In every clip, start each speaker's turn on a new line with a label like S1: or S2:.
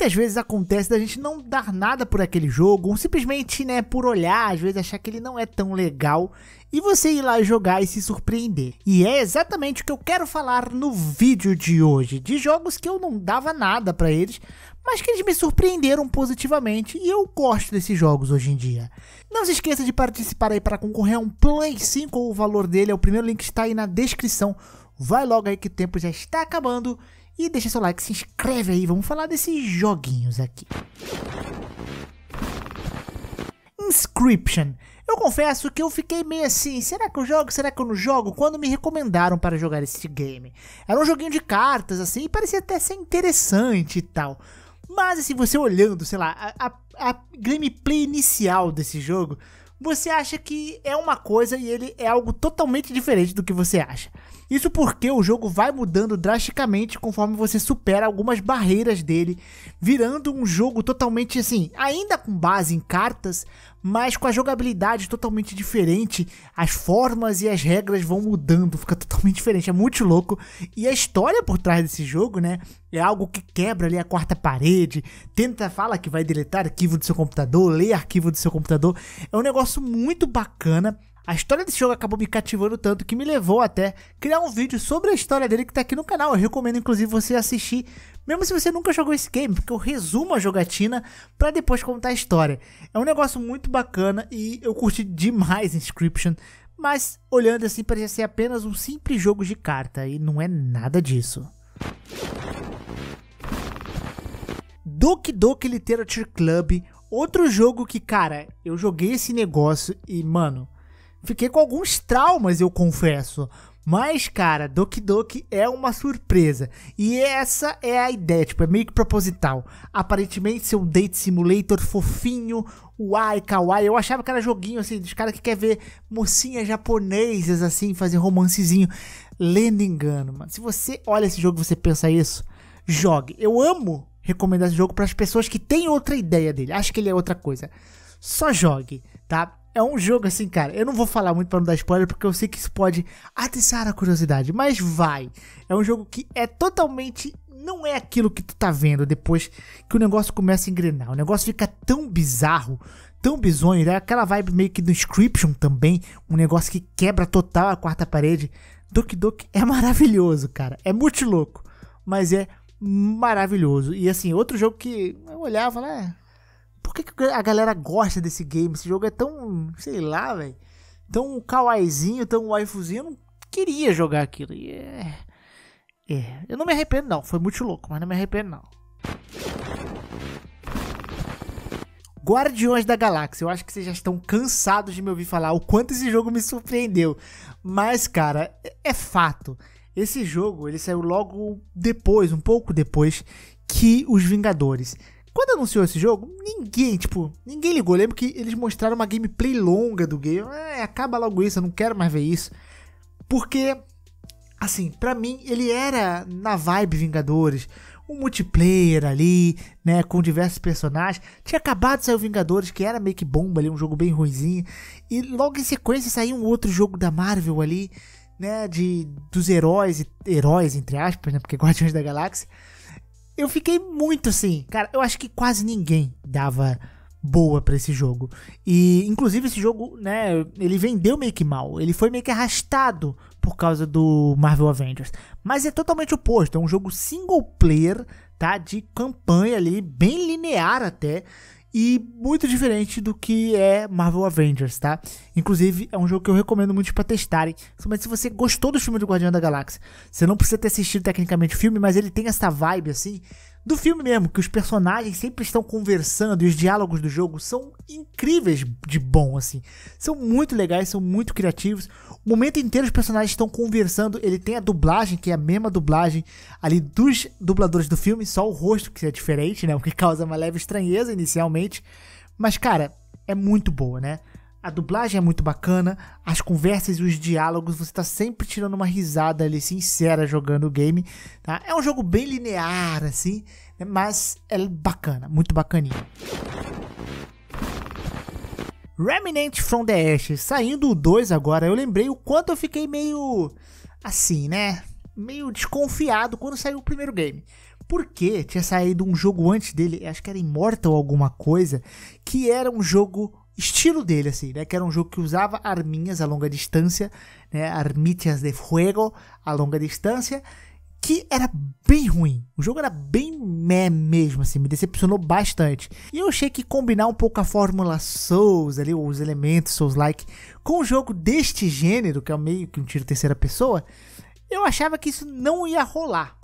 S1: muitas vezes acontece da gente não dar nada por aquele jogo, ou simplesmente, né, por olhar, às vezes achar que ele não é tão legal, e você ir lá jogar e se surpreender. E é exatamente o que eu quero falar no vídeo de hoje, de jogos que eu não dava nada para eles, mas que eles me surpreenderam positivamente e eu gosto desses jogos hoje em dia. Não se esqueça de participar aí para concorrer a um Play 5 ou o valor dele, é o primeiro link está aí na descrição. Vai logo aí que o tempo já está acabando e deixa seu like, se inscreve aí, vamos falar desses joguinhos aqui. Inscription. Eu confesso que eu fiquei meio assim, será que eu jogo, será que eu não jogo? Quando me recomendaram para jogar esse game. Era um joguinho de cartas, assim, e parecia até ser interessante e tal. Mas assim, você olhando, sei lá, a, a, a gameplay inicial desse jogo, você acha que é uma coisa e ele é algo totalmente diferente do que você acha. Isso porque o jogo vai mudando drasticamente conforme você supera algumas barreiras dele, virando um jogo totalmente assim, ainda com base em cartas, mas com a jogabilidade totalmente diferente, as formas e as regras vão mudando, fica totalmente diferente, é muito louco. E a história por trás desse jogo, né, é algo que quebra ali a quarta parede, tenta fala que vai deletar arquivo do seu computador, lê arquivo do seu computador. É um negócio muito bacana. A história desse jogo acabou me cativando tanto que me levou até criar um vídeo sobre a história dele que tá aqui no canal. Eu recomendo inclusive você assistir, mesmo se você nunca jogou esse game, porque eu resumo a jogatina para depois contar a história. É um negócio muito bacana e eu curti demais Inscription, mas olhando assim parecia ser apenas um simples jogo de carta e não é nada disso. Doki Doki Literature Club, outro jogo que, cara, eu joguei esse negócio e, mano, Fiquei com alguns traumas, eu confesso. Mas, cara, Doki Doki é uma surpresa. E essa é a ideia, tipo, é meio que proposital. Aparentemente seu um date simulator fofinho, uai, kawaii. Eu achava que era joguinho, assim, dos caras que quer ver mocinhas japonesas, assim, fazer romancezinho. Lendo engano, mano. Se você olha esse jogo e você pensa isso, jogue. Eu amo recomendar esse jogo para as pessoas que têm outra ideia dele. Acho que ele é outra coisa. Só jogue, tá? é um jogo assim, cara. Eu não vou falar muito para não dar spoiler, porque eu sei que isso pode atiçar a curiosidade, mas vai. É um jogo que é totalmente não é aquilo que tu tá vendo depois que o negócio começa a engrenar. O negócio fica tão bizarro, tão bizonho, É aquela vibe meio que do Inscription também, um negócio que quebra total a quarta parede. Doki Doki é maravilhoso, cara. É muito louco, mas é maravilhoso. E assim, outro jogo que eu olhava lá, né? por que, que a galera gosta desse game? Esse jogo é tão, sei lá, velho, tão kawaiizinho, tão waifuzinho. Eu não queria jogar aquilo. E é, é. Eu não me arrependo, não. Foi muito louco, mas não me arrependo, não. Guardiões da Galáxia. Eu acho que vocês já estão cansados de me ouvir falar o quanto esse jogo me surpreendeu. Mas, cara, é, é fato. Esse jogo ele saiu logo depois, um pouco depois, que os Vingadores. Quando anunciou esse jogo, ninguém, tipo, ninguém ligou. Eu lembro que eles mostraram uma gameplay longa do game. É, acaba logo isso, eu não quero mais ver isso. Porque, assim, para mim, ele era na vibe Vingadores. Um multiplayer ali, né, com diversos personagens. Tinha acabado de sair o Vingadores, que era meio que bomba ali, um jogo bem ruizinho. E logo em sequência saiu um outro jogo da Marvel ali, né, de, dos heróis, heróis entre aspas, né, porque é Guardiões da Galáxia eu fiquei muito assim. Cara, eu acho que quase ninguém dava boa para esse jogo. E inclusive esse jogo, né, ele vendeu meio que mal, ele foi meio que arrastado por causa do Marvel Avengers. Mas é totalmente oposto, é um jogo single player, tá, de campanha ali bem linear até, e muito diferente do que é Marvel Avengers, tá? Inclusive, é um jogo que eu recomendo muito para testarem, somente se você gostou do filme do Guardião da Galáxia. Você não precisa ter assistido tecnicamente o filme, mas ele tem essa vibe assim do filme mesmo, que os personagens sempre estão conversando e os diálogos do jogo são incríveis de bom, assim. São muito legais, são muito criativos. O momento inteiro os personagens estão conversando, ele tem a dublagem, que é a mesma dublagem ali dos dubladores do filme, só o rosto que é diferente, né? O que causa uma leve estranheza inicialmente. Mas, cara, é muito boa, né? A dublagem é muito bacana, as conversas e os diálogos, você tá sempre tirando uma risada ali sincera jogando o game, tá? É um jogo bem linear assim, né? mas é bacana, muito bacaninha. Remnant from the Ashes, saindo o 2 agora, eu lembrei o quanto eu fiquei meio assim, né? Meio desconfiado quando saiu o primeiro game porque tinha saído um jogo antes dele, acho que era Immortal alguma coisa, que era um jogo estilo dele, assim, né? Que era um jogo que usava arminhas a longa distância, né? Armitas de fuego a longa distância, que era bem ruim. O jogo era bem meh mesmo, assim, me decepcionou bastante. E eu achei que combinar um pouco a fórmula Souls ali, os elementos Souls-like, com um jogo deste gênero, que é meio que um tiro terceira pessoa, eu achava que isso não ia rolar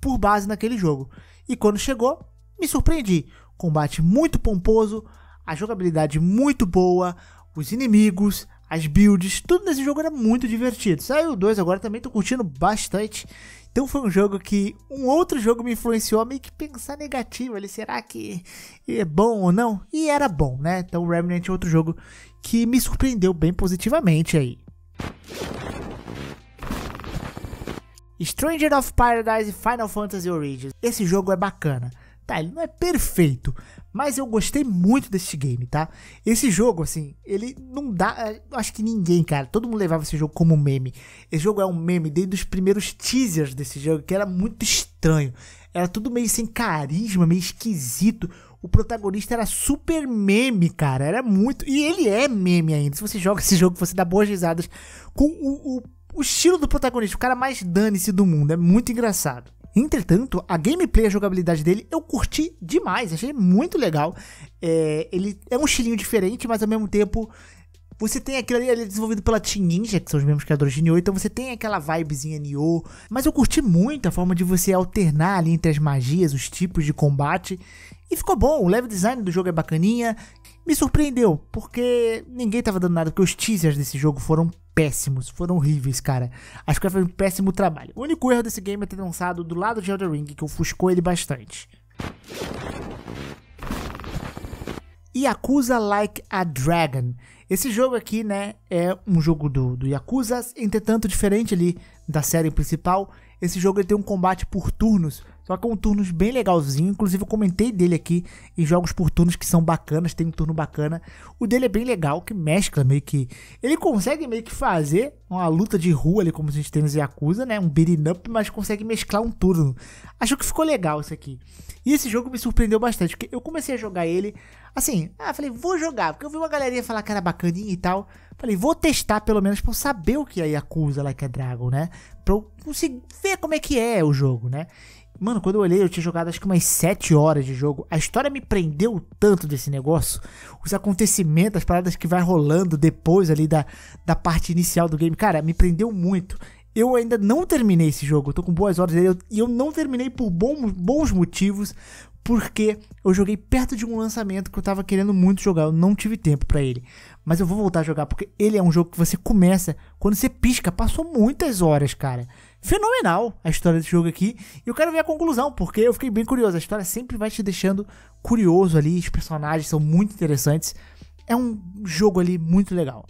S1: por base naquele jogo. E quando chegou, me surpreendi. Combate muito pomposo, a jogabilidade muito boa, os inimigos, as builds, tudo nesse jogo era muito divertido. Saiu o agora também, tô curtindo bastante. Então foi um jogo que um outro jogo me influenciou a meio que pensar negativo. Ele será que é bom ou não? E era bom, né? Então Remnant é outro jogo que me surpreendeu bem positivamente aí. Stranger of Paradise e Final Fantasy Origins. Esse jogo é bacana. Tá, ele não é perfeito, mas eu gostei muito desse game, tá? Esse jogo, assim, ele não dá. É, acho que ninguém, cara. Todo mundo levava esse jogo como meme. Esse jogo é um meme desde os primeiros teasers desse jogo, que era muito estranho. Era tudo meio sem carisma, meio esquisito. O protagonista era super meme, cara. Era muito. E ele é meme ainda. Se você joga esse jogo, você dá boas risadas com o, o o estilo do protagonista, o cara mais dane-se do mundo, é muito engraçado. Entretanto, a gameplay, a jogabilidade dele, eu curti demais, achei muito legal. É, ele é um estilinho diferente, mas ao mesmo tempo você tem aquilo ali, é desenvolvido pela Team Ninja, que são os mesmos criadores de Nioh, então você tem aquela vibezinha Nioh. Mas eu curti muito a forma de você alternar ali entre as magias, os tipos de combate. E ficou bom, o level design do jogo é bacaninha. Me surpreendeu, porque ninguém tava dando nada, porque os teasers desse jogo foram péssimos, foram horríveis, cara. A Square fez um péssimo trabalho. O único erro desse game é ter lançado do lado de Elden Ring, que ofuscou ele bastante. Yakuza Like a Dragon. Esse jogo aqui, né, é um jogo do, do Yakuza, entretanto diferente ali da série principal. Esse jogo ele tem um combate por turnos, só que um bem legalzinho. Inclusive, eu comentei dele aqui em jogos por turnos que são bacanas. Tem um turno bacana. O dele é bem legal, que mescla meio que. Ele consegue meio que fazer uma luta de rua ali, como a gente tem nos Yakuza, né? Um beating up, mas consegue mesclar um turno. Acho que ficou legal isso aqui. E esse jogo me surpreendeu bastante, porque eu comecei a jogar ele assim. Ah, falei, vou jogar, porque eu vi uma galerinha falar que era bacaninha e tal. Falei, vou testar pelo menos pra eu saber o que é Yakuza Like a Dragon, né? Pra eu conseguir ver como é que é o jogo, né? Mano, quando eu olhei, eu tinha jogado acho que umas 7 horas de jogo. A história me prendeu tanto desse negócio. Os acontecimentos, as paradas que vai rolando depois ali da, da parte inicial do game. Cara, me prendeu muito. Eu ainda não terminei esse jogo. Eu tô com boas horas dele. E eu, eu não terminei por bons, bons motivos. Porque eu joguei perto de um lançamento que eu tava querendo muito jogar. Eu não tive tempo para ele. Mas eu vou voltar a jogar. Porque ele é um jogo que você começa. Quando você pisca, passou muitas horas, cara fenomenal a história desse jogo aqui. E eu quero ver a conclusão, porque eu fiquei bem curioso. A história sempre vai te deixando curioso ali, os personagens são muito interessantes. É um jogo ali muito legal.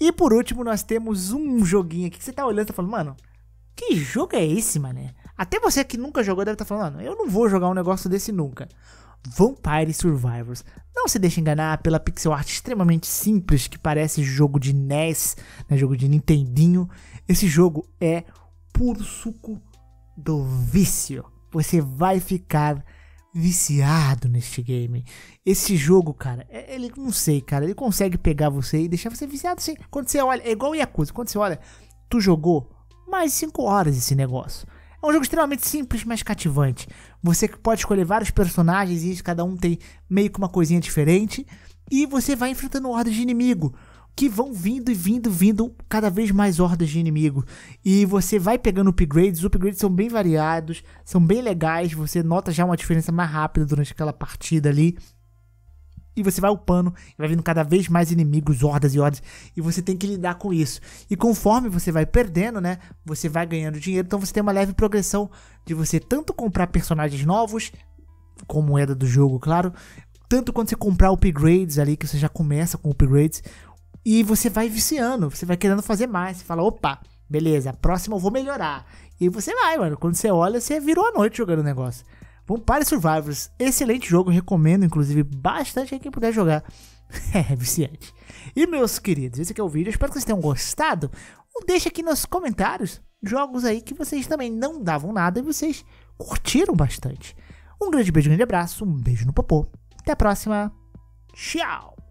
S1: E por último, nós temos um joguinho aqui que você tá olhando e tá falando, mano, que jogo é esse, mané? Até você que nunca jogou deve estar tá falando, eu não vou jogar um negócio desse nunca. Vampire Survivors. Não se deixe enganar pela pixel art extremamente simples que parece jogo de NES, né, jogo de Nintendinho. Esse jogo é puro suco do vício. Você vai ficar viciado neste game. Esse jogo, cara, é, ele não sei, cara, ele consegue pegar você e deixar você viciado assim. Quando você olha, é igual Yakuza, quando você olha, tu jogou mais 5 horas esse negócio. É um jogo extremamente simples, mas cativante. Você pode escolher vários personagens e cada um tem meio que uma coisinha diferente. E você vai enfrentando hordas de inimigo que vão vindo e vindo, vindo cada vez mais hordas de inimigo. E você vai pegando upgrades, os upgrades são bem variados, são bem legais, você nota já uma diferença mais rápida durante aquela partida ali. E você vai upando, e vai vindo cada vez mais inimigos, hordas e hordas, e você tem que lidar com isso. E conforme você vai perdendo, né, você vai ganhando dinheiro, então você tem uma leve progressão de você tanto comprar personagens novos, com moeda do jogo, claro, tanto quando você comprar upgrades ali, que você já começa com upgrades, e você vai viciando, você vai querendo fazer mais, você fala, opa, beleza, próxima eu vou melhorar. E você vai, mano, quando você olha, você virou a noite jogando o negócio. Vampire Survivors, excelente jogo, recomendo inclusive bastante a quem puder jogar. é, viciante. E meus queridos, esse aqui é o vídeo, espero que vocês tenham gostado. Deixa aqui nos comentários jogos aí que vocês também não davam nada e vocês curtiram bastante. Um grande beijo, um grande abraço, um beijo no popô. Até a próxima. Tchau!